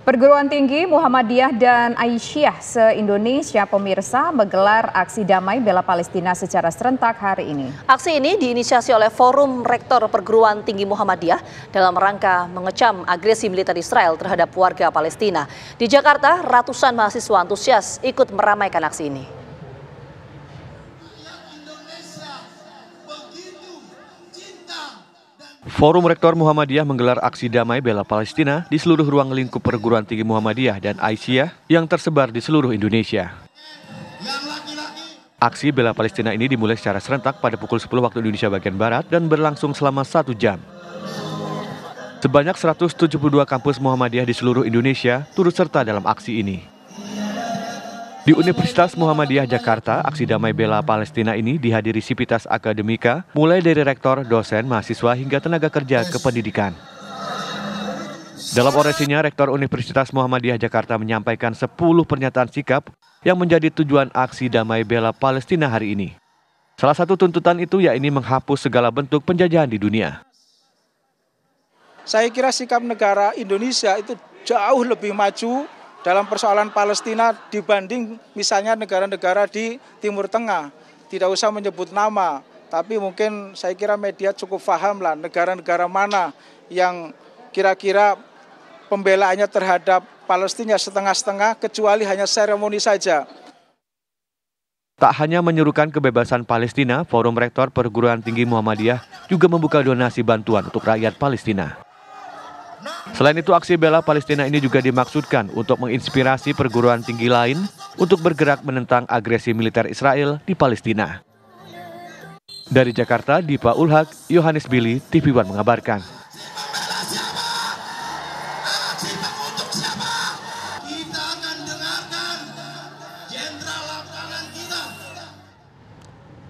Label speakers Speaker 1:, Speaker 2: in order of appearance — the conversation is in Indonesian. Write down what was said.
Speaker 1: Perguruan Tinggi Muhammadiyah dan Aisyah se-Indonesia pemirsa menggelar aksi damai bela Palestina secara serentak hari ini. Aksi ini diinisiasi oleh Forum Rektor Perguruan Tinggi Muhammadiyah dalam rangka mengecam agresi militer Israel terhadap warga Palestina. Di Jakarta, ratusan mahasiswa antusias ikut meramaikan aksi ini.
Speaker 2: Forum Rektor Muhammadiyah menggelar aksi damai bela Palestina di seluruh ruang lingkup perguruan tinggi Muhammadiyah dan Aisyah yang tersebar di seluruh Indonesia. Aksi bela Palestina ini dimulai secara serentak pada pukul 10 waktu Indonesia bagian Barat dan berlangsung selama satu jam. Sebanyak 172 kampus Muhammadiyah di seluruh Indonesia turut serta dalam aksi ini. Di Universitas Muhammadiyah Jakarta, aksi damai bela Palestina ini dihadiri sipitas akademika, mulai dari rektor, dosen, mahasiswa, hingga tenaga kerja kependidikan. Dalam orasinya, Rektor Universitas Muhammadiyah Jakarta menyampaikan 10 pernyataan sikap yang menjadi tujuan aksi damai bela Palestina hari ini. Salah satu tuntutan itu yakni menghapus segala bentuk penjajahan di dunia.
Speaker 3: Saya kira sikap negara Indonesia itu jauh lebih maju dalam persoalan Palestina dibanding misalnya negara-negara di Timur Tengah. Tidak usah menyebut nama, tapi mungkin saya kira media cukup paham lah negara-negara mana yang kira-kira pembelaannya terhadap Palestina setengah-setengah kecuali hanya seremoni saja.
Speaker 2: Tak hanya menyerukan kebebasan Palestina, Forum Rektor Perguruan Tinggi Muhammadiyah juga membuka donasi bantuan untuk rakyat Palestina. Selain itu, aksi bela Palestina ini juga dimaksudkan untuk menginspirasi perguruan tinggi lain untuk bergerak menentang agresi militer Israel di Palestina. Dari Jakarta, Dipa Ulhak, Yohanes Billy, tv One mengabarkan.